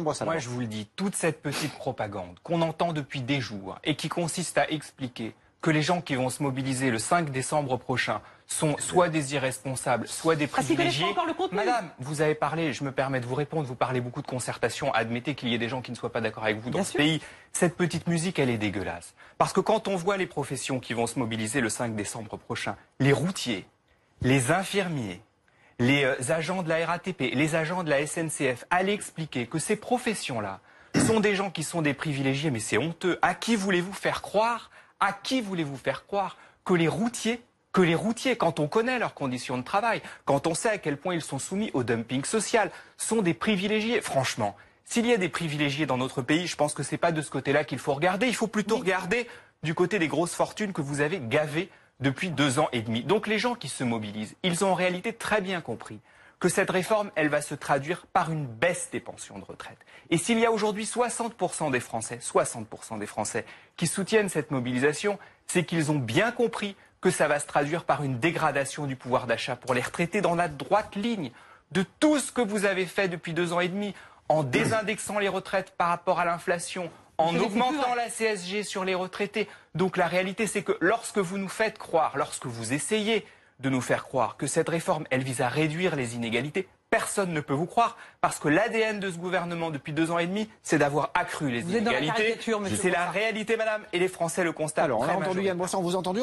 Moi, je vous le dis, toute cette petite propagande qu'on entend depuis des jours et qui consiste à expliquer que les gens qui vont se mobiliser le 5 décembre prochain sont soit des irresponsables, soit des ah, privilégiés. Madame, vous avez parlé, je me permets de vous répondre, vous parlez beaucoup de concertation, admettez qu'il y ait des gens qui ne soient pas d'accord avec vous dans ce pays. Cette petite musique, elle est dégueulasse. Parce que quand on voit les professions qui vont se mobiliser le 5 décembre prochain, les routiers, les infirmiers, euh, les agents de la RATP, les agents de la SNCF, allez expliquer que ces professions-là sont des gens qui sont des privilégiés, mais c'est honteux. À qui voulez-vous faire croire À qui voulez-vous faire croire que les routiers que les routiers, quand on connaît leurs conditions de travail, quand on sait à quel point ils sont soumis au dumping social, sont des privilégiés. Franchement, s'il y a des privilégiés dans notre pays, je pense que ce n'est pas de ce côté-là qu'il faut regarder. Il faut plutôt regarder du côté des grosses fortunes que vous avez gavées depuis deux ans et demi. Donc les gens qui se mobilisent, ils ont en réalité très bien compris que cette réforme, elle va se traduire par une baisse des pensions de retraite. Et s'il y a aujourd'hui 60% des Français, 60% des Français qui soutiennent cette mobilisation, c'est qu'ils ont bien compris que ça va se traduire par une dégradation du pouvoir d'achat pour les retraités dans la droite ligne de tout ce que vous avez fait depuis deux ans et demi en désindexant les retraites par rapport à l'inflation, en augmentant la CSG sur les retraités. Donc la réalité, c'est que lorsque vous nous faites croire, lorsque vous essayez de nous faire croire que cette réforme, elle vise à réduire les inégalités, personne ne peut vous croire, parce que l'ADN de ce gouvernement depuis deux ans et demi, c'est d'avoir accru les inégalités. C'est la réalité, madame, et les Français le constatent. Alors, on entendu vous entendu,